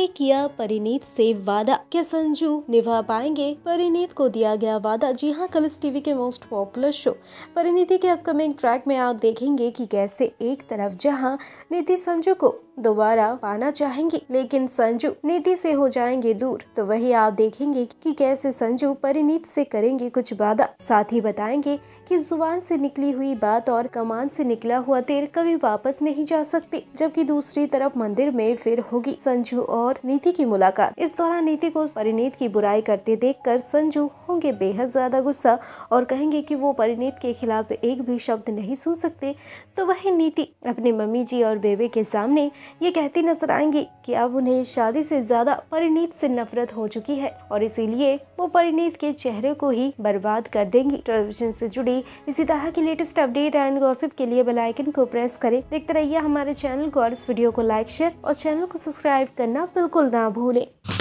ने किया परिणीत से वादा क्या संजू निभा पाएंगे परिणीत को दिया गया वादा जी हाँ कलर्स टीवी के मोस्ट पॉपुलर शो परिणीति के अपकमिंग ट्रैक में आप देखेंगे कि कैसे एक तरफ जहाँ निधि संजू को दोबारा पाना चाहेंगे लेकिन संजू नीति से हो जाएंगे दूर तो वही आप देखेंगे कि कैसे संजू परिणीत से करेंगे कुछ वादा साथ ही बताएंगे कि जुबान से निकली हुई बात और कमान से निकला हुआ तेर कभी वापस नहीं जा सकते जबकि दूसरी तरफ मंदिर में फिर होगी संजू और और नीति की मुलाकात इस दौरान नीति को परिणीत की बुराई करते देख कर संजू होंगे बेहद ज्यादा गुस्सा और कहेंगे की वो परिणीत के खिलाफ एक भी शब्द नहीं सुन सकते तो वही नीति अपनी मम्मी जी और बेबे के सामने ये कहती नजर आएंगी कि अब उन्हें शादी से ज्यादा परिणीत से नफरत हो चुकी है और इसीलिए वो परिणीत के चेहरे को ही बर्बाद कर देंगी टेलीविजन से जुड़ी इसी तरह की लेटेस्ट अपडेट एंड गॉसिप के लिए बेलाइकन को प्रेस करें देखते रहिए हमारे चैनल को और इस वीडियो को लाइक शेयर और चैनल को सब्सक्राइब करना बिल्कुल ना भूलें